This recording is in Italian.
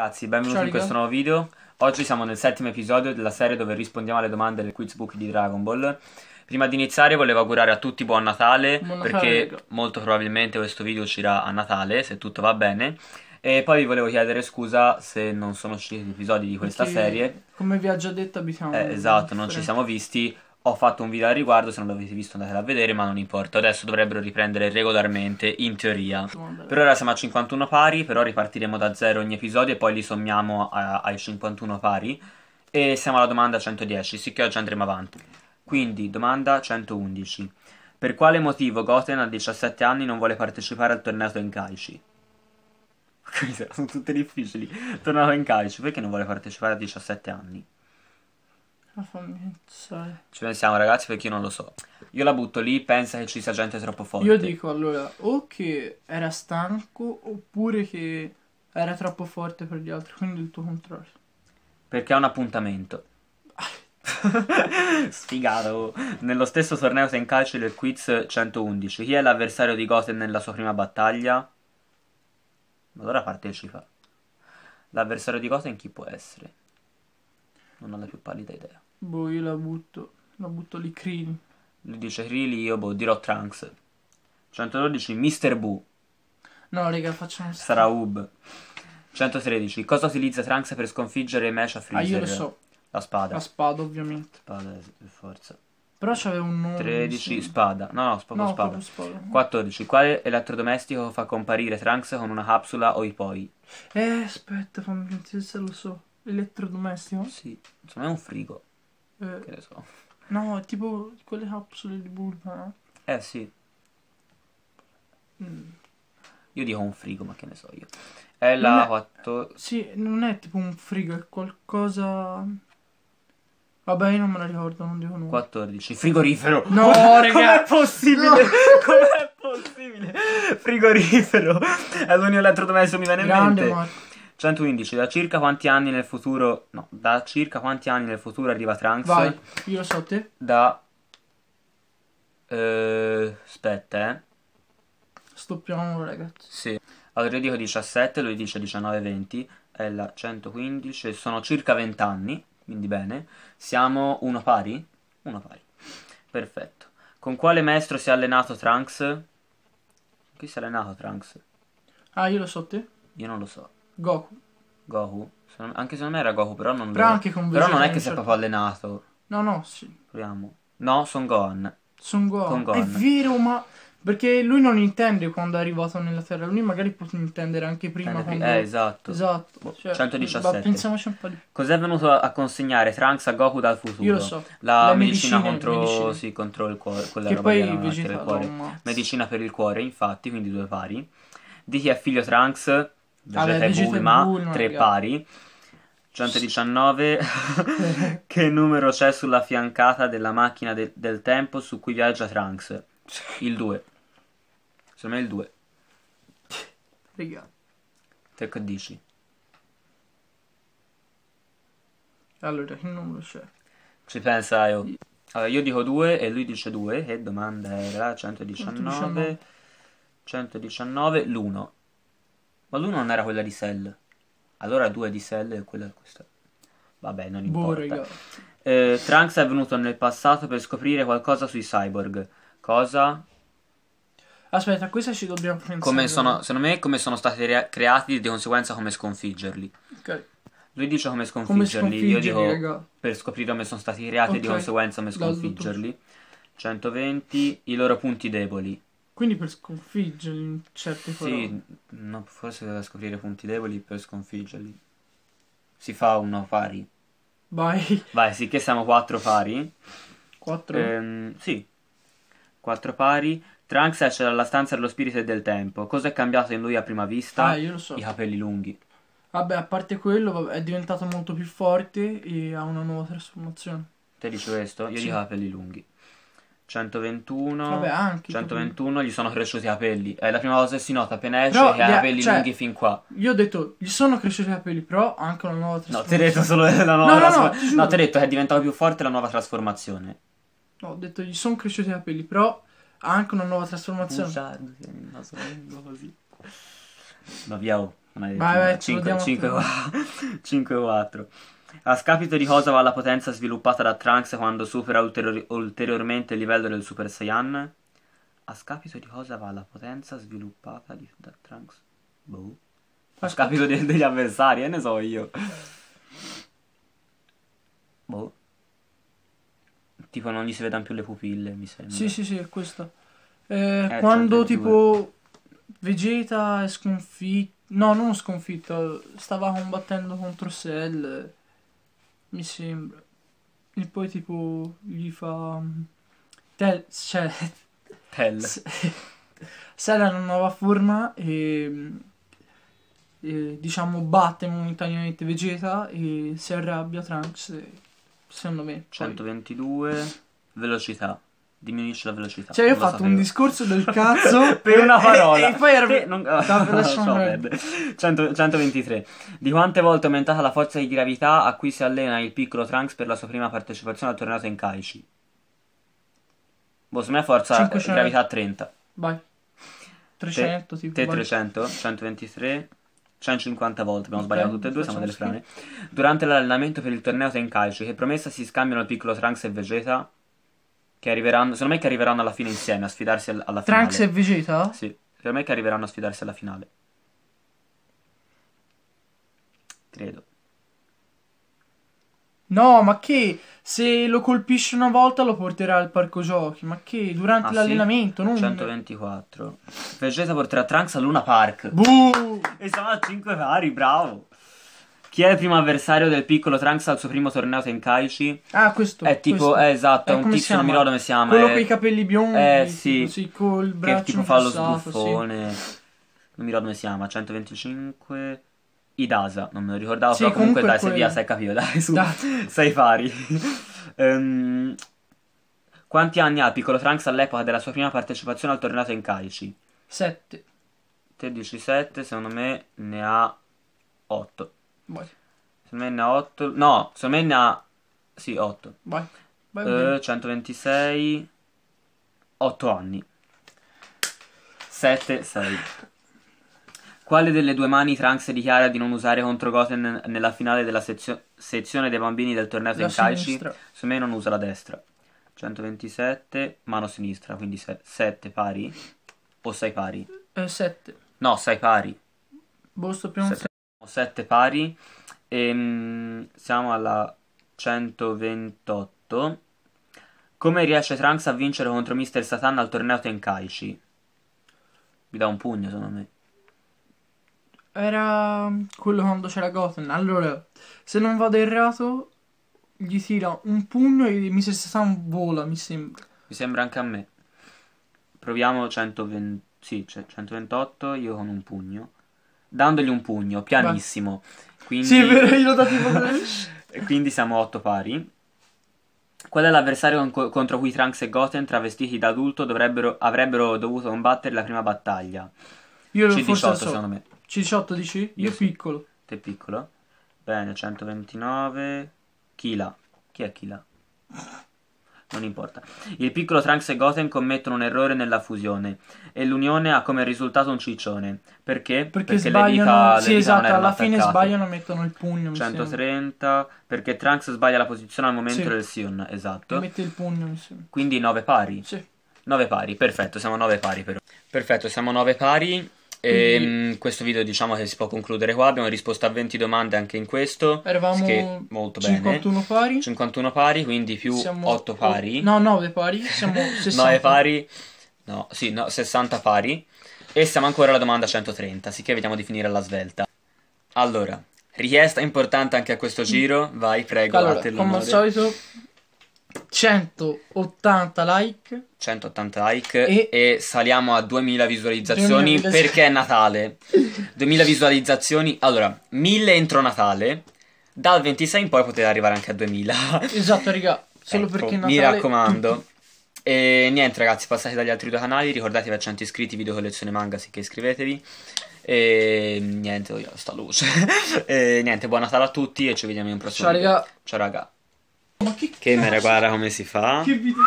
ragazzi, benvenuti Ciao, in questo nuovo video. Oggi siamo nel settimo episodio della serie dove rispondiamo alle domande del quizbook di Dragon Ball. Prima di iniziare volevo augurare a tutti buon Natale, buon Natale perché raga. Ecco. molto probabilmente questo video uscirà a Natale, se tutto va bene. E poi vi volevo chiedere scusa se non sono usciti gli episodi di questa perché, serie. Come vi ho già detto abbiamo... Eh, esatto, non ci siamo visti. Ho fatto un video al riguardo, se non l'avete visto andate a vedere, ma non importa. Adesso dovrebbero riprendere regolarmente, in teoria. Per ora siamo a 51 pari, però ripartiremo da zero ogni episodio e poi li sommiamo a, ai 51 pari. E siamo alla domanda 110, sicché oggi andremo avanti. Quindi, domanda 111. Per quale motivo Goten a 17 anni non vuole partecipare al torneo Tenkaichi? Sono tutte difficili. Torneo Tenkaichi, perché non vuole partecipare a 17 anni? La ah, famiglia. Ci pensiamo ragazzi perché io non lo so. Io la butto lì, pensa che ci sia gente troppo forte. Io dico allora, o che era stanco oppure che era troppo forte per gli altri, quindi il tuo controllo. Perché ha un appuntamento. Sfigato. Nello stesso torneo se in calcio del quiz 111. Chi è l'avversario di Goten nella sua prima battaglia? Allora partecipa. L'avversario di Goten chi può essere? non ho la più pallida idea. Boh, io la butto, la butto lì Krill. Lui dice Krill, io boh, dirò Trunks. 112, Mr. Boo. No, raga, facciamo... Sarà Ub. 113, cosa utilizza Trunks per sconfiggere Mecha Freezer? Ah, io lo so. La spada. La spada, ovviamente. Spada, eh, forza. Però c'aveva un nome. 13 sì. spada. No, no, proprio no, spada. spada. 14. Quale elettrodomestico fa comparire Trunks con una capsula o i poi? Eh, aspetta, fammi pensare se lo so. Elettrodomestico? Sì, secondo è un frigo. Eh, che ne so. No, tipo quelle capsule di burba, no? Eh sì. Mm. Io dico un frigo, ma che ne so io. È non la è... Sì, non è tipo un frigo, è qualcosa. Vabbè, io non me la ricordo, non dico nulla. 14. Frigorifero. No, raga. Com'è possibile? No. Com'è possibile? Frigorifero. È l'unico elettrodomestico mi viene Grande in mente. Marco. 111, da circa quanti anni nel futuro... No, da circa quanti anni nel futuro arriva Trunks? Vai, io so te. Da... Eh, aspetta, eh. Stoppiamo, ragazzi. Sì. Allora io dico 17, lui dice 19-20, è la 115, sono circa 20 anni, quindi bene. Siamo uno pari? Uno pari. Perfetto. Con quale maestro si è allenato Trunks? Chi si è allenato Trunks? Ah, io lo so te? Io non lo so. Goku. Goku. Anche secondo me era Goku, però non, però anche con però non è che si è cioè proprio allenato. No, no, sì. Proviamo. No, Son Gohan. Son Gohan. Gohan. È vero, ma... Perché lui non intende quando è arrivato nella Terra, lui magari può intendere anche prima. Intende quando... Eh, esatto. Esatto. Boh, cioè, 117. Ma pensiamoci un po' di Cos'è venuto a consegnare Trunks a Goku dal futuro? Io lo so. La, la medicina, medicina, contro, medicina. Sì, contro il cuore, quella che roba poi vegeta, cuore. Medicina per il cuore, infatti, quindi due pari. Di chi è figlio Trunks? Vegeta e Bulma, tre pari. 119, che numero c'è sulla fiancata della macchina de- del tempo su cui viaggia Trunks? Il 2. Secondo me il 2. Riga. Te che dici? Allora, che numero c'è? Ci pensa io. Allora, io dico 2 e lui dice 2, che domanda era? 119. 119, 119 l'1. Ma lui non era quella di Cell. Allora due di Sell e quella di questa. Vabbè, non boh, importa. Boh, eh, Trunks è venuto nel passato per scoprire qualcosa sui cyborg. Cosa? Aspetta, questa ci dobbiamo pensare. Come sono, secondo me, come sono stati rea- creati e di conseguenza come sconfiggerli. Ok. Lui dice come sconfiggerli, come io dico raga. per scoprire come sono stati creati e di conseguenza come sconfiggerli. 120, i loro punti deboli. Quindi per sconfiggerli in certi punti. Sì, no, forse deve scoprire punti deboli per sconfiggerli. Si fa uno pari. Vai. Vai, sicché siamo quattro pari. Quattro? Ehm, sì. Quattro pari. Trunks esce dalla stanza dello spirito e del tempo. Cosa è cambiato in lui a prima vista? Ah, io lo so. I capelli lunghi. Vabbè, a parte quello, è diventato molto più forte e ha una nuova trasformazione. Te dici questo? Io sì. i capelli lunghi. 121, Vabbè, anche, 121 come... gli sono cresciuti i capelli. È la prima cosa che si nota appena esce però, che ha i capelli cioè, lunghi fin qua. Io ho detto, gli sono cresciuti i capelli, però anche una nuova trasformazione. No, ti ho detto solo la nuova no, trasformazione. No, no, no ti ho detto che è diventata più forte la nuova trasformazione. No, ho detto, gli sono cresciuti i capelli, però anche una nuova trasformazione. Bugiardo, così. Ma via, oh. Vai, vai, 5, 5, 5, 4. A scapito di cosa va la potenza sviluppata da Trunks quando supera ulterior ulteriormente il livello del Super Saiyan? A scapito di cosa va la potenza sviluppata di, da Trunks? Boh. A scapito de degli avversari, eh ne so io. Boh. Tipo non gli si vedono più le pupille, mi sembra. Sì, sì, sì, è questo. Eh, eh, quando tipo Vegeta è sconfitto... No, non sconfitto, stava combattendo contro Cell mi sembra e poi tipo gli fa mm, Tel, cioè Tel Sela una nuova forma e, e, diciamo batte momentaneamente Vegeta e si arrabbia Trunks e, secondo me poi... 122 velocità diminuisce la velocità. Cioè, io ho fatto sapevo. un discorso del cazzo per una parola. e, e poi ero... Che non... no, 100, 123. Di quante volte è aumentata la forza di gravità a cui si allena il piccolo Trunks per la sua prima partecipazione al torneo Tenkaichi? Boh, su me forza di gravità 30. Vai. 300, te, tipo. Te 300, 123... 150 volte, abbiamo okay, sbagliato tutte e due, siamo delle frane. Durante l'allenamento per il torneo Tenkaichi, che promessa si scambiano il piccolo Trunks e Vegeta? Che arriveranno, secondo me che arriveranno alla fine insieme a sfidarsi al- alla finale. Trunks e Vegeta? Sì, secondo me che arriveranno a sfidarsi alla finale. Credo. No, ma che se lo colpisce una volta lo porterà al parco giochi, ma che durante Ah, sì? l'allenamento, non 124. Vegeta porterà Trunks a Luna Park. Buh! E siamo a 5 pari, bravo. Chi è il primo avversario del piccolo Trunks al suo primo torneo Tenkaichi? Ah, questo. È tipo, questo. Esatto, eh, esatto, è un tizio, eh, eh, non mi ricordo come si chiama. Quello è... con i capelli biondi. Eh, sì. Così, col braccio che tipo fa lo sbuffone. Sì. Non mi ricordo come si chiama, 125... Idasa, non me lo ricordavo, sì, però comunque, comunque dai, sei via, sei capito, dai, su, dai. sei pari. um, quanti anni ha il piccolo Trunks all'epoca della sua prima partecipazione al torneo Tenkaichi? 7. Te dici 7, secondo me ne ha 8. Vai. Secondo me ne ha 8. No, secondo me ne ha. Sì, 8. Vai. Vai, vai. 126. 8 anni. 7, 6. Quale delle due mani Trunks dichiara di non usare contro Goten nella finale della sezio- sezione dei bambini del torneo la calci? Sinistra. me non usa la destra. 127, mano sinistra, quindi 7 se- pari? O 6 pari? 7. Eh, no, 6 pari. Boh, sto primo 7 7 pari e ehm, siamo alla 128. Come riesce Trunks a vincere contro Mister Satan al torneo Tenkaichi? Mi dà un pugno, secondo me. Era quello quando c'era Goten. Allora, se non vado errato, gli tira un pugno e Mister Satan vola, mi sembra. Mi sembra anche a me. Proviamo 120, sì, cioè 128, io con un pugno dandogli un pugno, pianissimo. Quindi... Sì, vero, io l'ho tipo... Quindi siamo otto pari. Qual è l'avversario con- contro cui Trunks e Goten, travestiti da adulto, avrebbero dovuto combattere la prima battaglia? Io ero C18 so. secondo me. C18 dici? Io, Io sì. piccolo. Te piccolo? Bene, 129. Kila. Chi è Kila? non importa. Il piccolo Trunks e Goten commettono un errore nella fusione e l'unione ha come risultato un ciccione. Perché? Perché, perché sbagliano, le dita, sì, le dita esatto, alla attaccate. fine sbagliano e mettono il pugno. 130, perché Trunks sbaglia la posizione al momento sì. del Sion, esatto. E mette il pugno, Quindi 9 pari. Sì. 9 pari, perfetto, siamo 9 pari però. Perfetto, siamo 9 pari. E, Quindi... Ehm, questo video diciamo che si può concludere qua. Abbiamo risposto a 20 domande anche in questo. Eravamo che, molto 51 bene. pari. 51 pari, quindi più Siamo 8 pari. No, 9 pari. Siamo 9 pari. No, sì, no, 60 pari. E siamo ancora alla domanda 130, sicché vediamo di finire alla svelta. Allora, richiesta importante anche a questo mm. giro. Vai, prego. Allora, come al solito 180 like. 180 like e, e saliamo a 2000 visualizzazioni 2000... perché è Natale. 2000 visualizzazioni, allora, 1000 entro Natale. Dal 26 in poi potete arrivare anche a 2000. Esatto, raga, solo ecco, perché Natale... Mi raccomando. E niente ragazzi, passate dagli altri due canali, ricordatevi a 100 iscritti, video collezione manga, sicché iscrivetevi. E niente, sta luce. e niente, buon Natale a tutti e ci vediamo in un prossimo Ciao, video. Raga. Ciao raga. Ma che, che me ne parla come si fa? Che video?